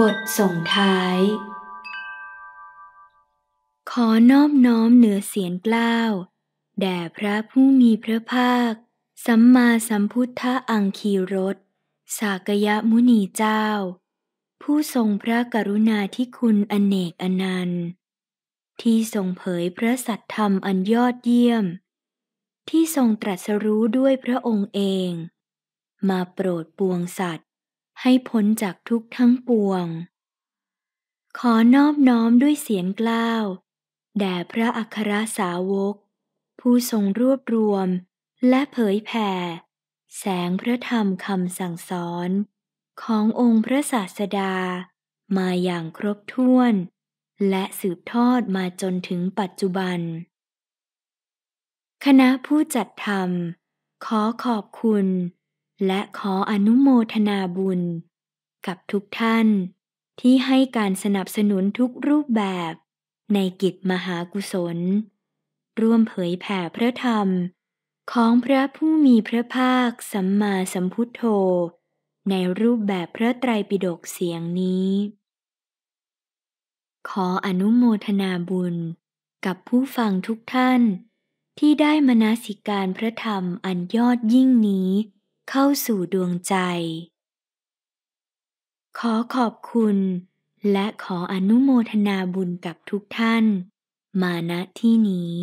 บทส่งท้าย ขอนอบน้อมเหนือเสียงกล้าว แด่พระผู้มีพระภาค สัมมาสัมพุทธอังคีรส สากยะมุนีเจ้า ผู้ทรงพระกรุณาที่คุณอเนกอนันต์ ที่ทรงเผยพระสัตธรรมอันยอดเยี่ยม ที่ทรงตรัสรู้ด้วยพระองค์เอง มาโปรดปวงสัตวให้พ้นจากทุกทั้งปวง ขอนอบน้อมด้วยเสียงกล้าว แด่พระอัครสาวก ผู้ทรงรวบรวมและเผยแผ่ แสงพระธรรมคำสั่งสอน ขององค์พระศาสดามาอย่างครบถ้วน และสืบทอดมาจนถึงปัจจุบัน คณะผู้จัดทำขอขอบคุณและขออนุโมทนาบุญกับทุกท่านที่ให้การสนับสนุนทุกรูปแบบในกิจมหากุศล ร่วมเผยแผ่พระธรรม ของพระผู้มีพระภาคสัมมาสัมพุทโธในรูปแบบพระไตรปิฎกเสียงนี้ ขออนุโมทนาบุญ กับผู้ฟังทุกท่านที่ได้มนาสิการพระธรรมอันยอดยิ่งนี้เข้าสู่ดวงใจ ขอขอบคุณและขออนุโมทนาบุญกับทุกท่าน มาณที่นี้